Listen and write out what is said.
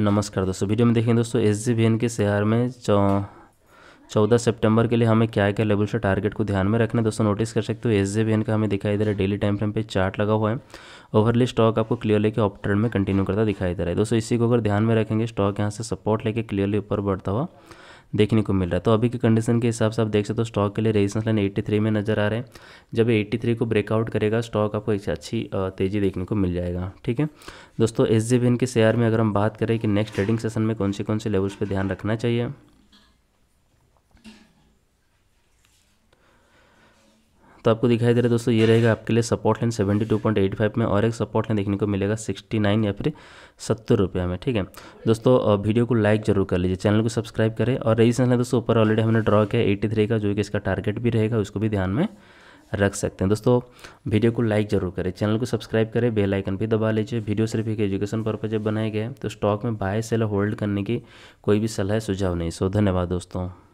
नमस्कार दोस्तों वीडियो में देखें दोस्तों एस के शेयर में चौदह सितंबर के लिए हमें क्या क्या लेवल से टारगेट को ध्यान में रखना है दोस्तों नोटिस कर सकते हो एस का हमें दिखाई दे रहा है डेली टाइम फ्रेम पे चार्ट लगा हुआ है ओवरली स्टॉक आपको क्लियरली के ऑप ट्रेंड में कंटिन्यू करता दिखाई दे रहा है दोस्तों इसी को अगर ध्यान में रखेंगे स्टॉक यहाँ से सपोर्ट लेके क्लियरली ऊपर बढ़ता हुआ देखने को मिल रहा है तो अभी की कंडीशन के हिसाब से आप देख सकते हो स्टॉक के लिए रेजिस्टेंस लाइन 83 में नज़र आ रहे हैं जब 83 को ब्रेकआउट करेगा स्टॉक आपको एक अच्छी तेज़ी देखने को मिल जाएगा ठीक है दोस्तों एस के शेयर में अगर हम बात करें कि नेक्स्ट ट्रेडिंग सेशन में कौन से कौन से लेवल्स पर ध्यान रखना चाहिए तो आपको दिखाई दे रहा है दोस्तों ये रहेगा आपके लिए support line seventy two point eight five में और एक सपोर्ट लाइन देखने को मिलेगा सिक्सटी नाइन या फिर सत्तर रुपये में ठीक है दोस्तों वीडियो को लाइक जरूर कर लीजिए चैनल को सब्सक्राइब करें और रजिस्ट्रेशन है दोस्तों ऊपर ऑलरेडी हमने ड्रॉ किया एट्टी थ्री का जो कि इसका टारगेट भी रहेगा उसको भी ध्यान में रख सकते हैं दोस्तों वीडियो को लाइक जरूर करें चैनल को सब्सक्राइब करें बेल आइकन भी दबा लीजिए वीडियो सिर्फ एक एजुकेशन पर्पज बनाए गए हैं तो स्टॉक में बाय सेल होल्ड करने की कोई भी सलाह सुझाव नहीं सो धन्यवाद दोस्तों